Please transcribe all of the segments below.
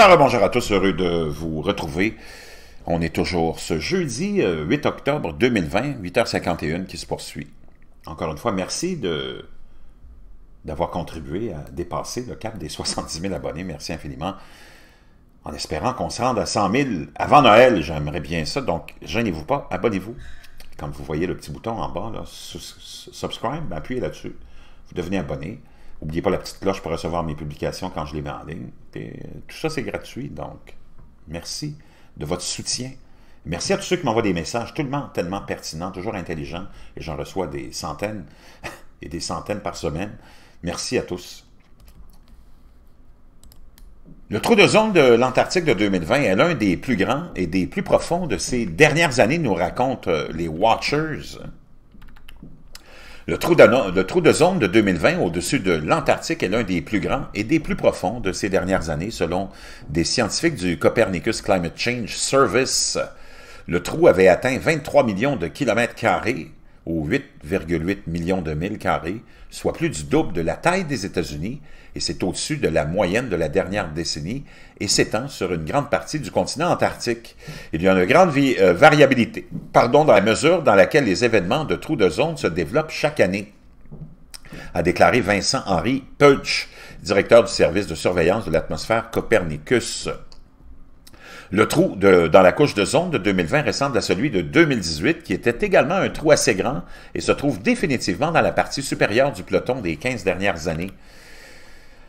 Alors, euh, bonjour à tous, heureux de vous retrouver. On est toujours ce jeudi 8 euh, octobre 2020, 8h51 qui se poursuit. Encore une fois, merci de d'avoir contribué à dépasser le cap des 70 000 abonnés. Merci infiniment. En espérant qu'on se rende à 100 000 avant Noël, j'aimerais bien ça. Donc, gênez-vous pas, abonnez-vous. Comme vous voyez le petit bouton en bas, subscribe, appuyez là-dessus. Vous devenez abonné. N'oubliez pas la petite cloche pour recevoir mes publications quand je les mets en ligne. Euh, tout ça, c'est gratuit. Donc, merci de votre soutien. Merci à tous ceux qui m'envoient des messages, tout tellement pertinents, toujours intelligents. et j'en reçois des centaines et des centaines par semaine. Merci à tous. Le trou de zone de l'Antarctique de 2020 est l'un des plus grands et des plus profonds de ces dernières années, nous racontent euh, les Watchers. Le trou, de, de zone de 2020 au-dessus de l'Antarctique est l'un des plus grands et des plus profonds de ces dernières années, selon des scientifiques du Copernicus Climate Change Service. Le trou avait atteint 23 millions de kilomètres carrés aux 8,8 millions de milles carrés, soit plus du double de la taille des États-Unis, et c'est au-dessus de la moyenne de la dernière décennie, et s'étend sur une grande partie du continent antarctique. Il y a une grande euh, variabilité, pardon, dans la mesure dans laquelle les événements de trous de zone se développent chaque année, a déclaré vincent Henry Peuch, directeur du service de surveillance de l'atmosphère Copernicus. Le trou de, dans la couche de zone de 2020 ressemble à celui de 2018, qui était également un trou assez grand et se trouve définitivement dans la partie supérieure du peloton des 15 dernières années.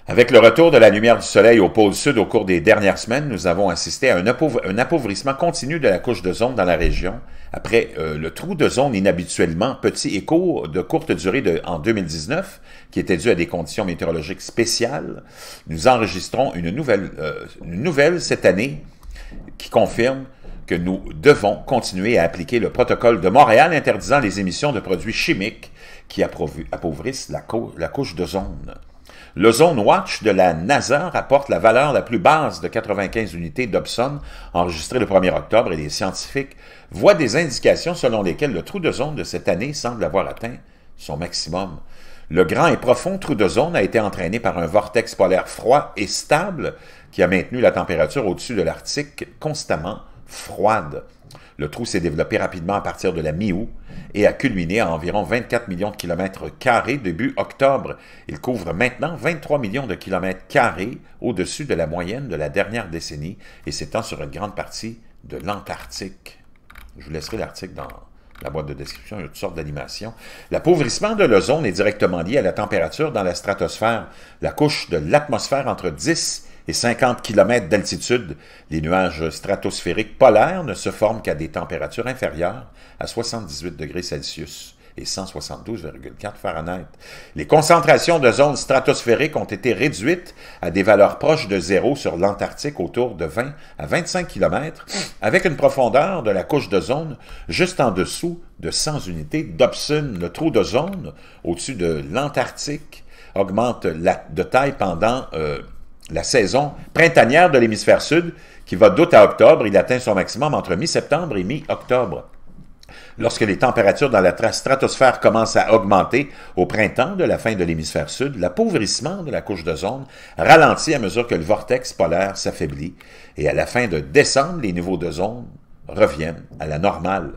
Avec le retour de la lumière du soleil au pôle sud au cours des dernières semaines, nous avons assisté à un, appauvrissement continu de la couche de zone dans la région, après euh, le trou de zone inhabituellement petit et court de courte durée en 2019, qui était dû à des conditions météorologiques spéciales. Nous enregistrons une nouvelle, euh, une nouvelle cette année qui confirme que nous devons continuer à appliquer le protocole de Montréal interdisant les émissions de produits chimiques qui appauvrissent la, couche d'ozone. L'Ozone Watch de la NASA rapporte la valeur la plus basse de 95 unités d'Obson enregistrée le 1er octobre et les scientifiques voient des indications selon lesquelles le trou d'ozone de cette année semble avoir atteint son maximum. Le grand et profond trou de zone a été entraîné par un vortex polaire froid et stable qui a maintenu la température au-dessus de l'Arctique constamment froide. Le trou s'est développé rapidement à partir de la mi-août et a culminé à environ 24 millions de kilomètres carrés début octobre. Il couvre maintenant 23 millions de kilomètres carrés au-dessus de la moyenne de la dernière décennie et s'étend sur une grande partie de l'Antarctique. Je vous laisserai l'article dans la boîte de description, il y a toutes sortes d'animations. L'appauvrissement de l'ozone est directement lié à la température dans la stratosphère, la couche de l'atmosphère entre 10 et 50 km d'altitude. Les nuages stratosphériques polaires ne se forment qu'à des températures inférieures à 78 degrés Celsius. 172,4 Fahrenheit. Les concentrations de zones stratosphériques ont été réduites à des valeurs proches de zéro sur l'Antarctique autour de 20 à 25 km, avec une profondeur de la couche d'ozone juste en dessous de 100 unités d'Obson. Le trou d'ozone au-dessus de l'Antarctique augmente de taille pendant euh, la saison printanière de l'hémisphère sud, qui va d'août à octobre. Il atteint son maximum entre mi-septembre et mi-octobre. Lorsque les températures dans la stratosphère commencent à augmenter au printemps de la fin de l'hémisphère sud, l'appauvrissement de la couche de zone ralentit à mesure que le vortex polaire s'affaiblit et à la fin de décembre, les niveaux de zone reviennent à la normale.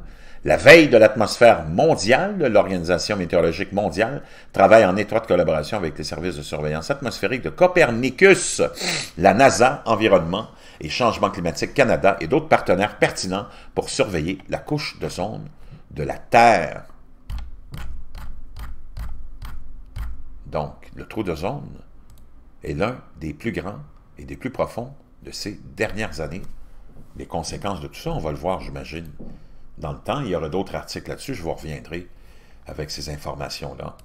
La veille de l'atmosphère mondiale, de l'Organisation météorologique mondiale travaille en étroite collaboration avec les services de surveillance atmosphérique de Copernicus, la NASA Environnement, et Changement climatique Canada et d'autres partenaires pertinents pour surveiller la couche de zone de la Terre. Donc, le trou de zone est l'un des plus grands et des plus profonds de ces dernières années. Les conséquences de tout ça, on va le voir, j'imagine, dans le temps. Il y aura d'autres articles là-dessus, je vous reviendrai avec ces informations-là.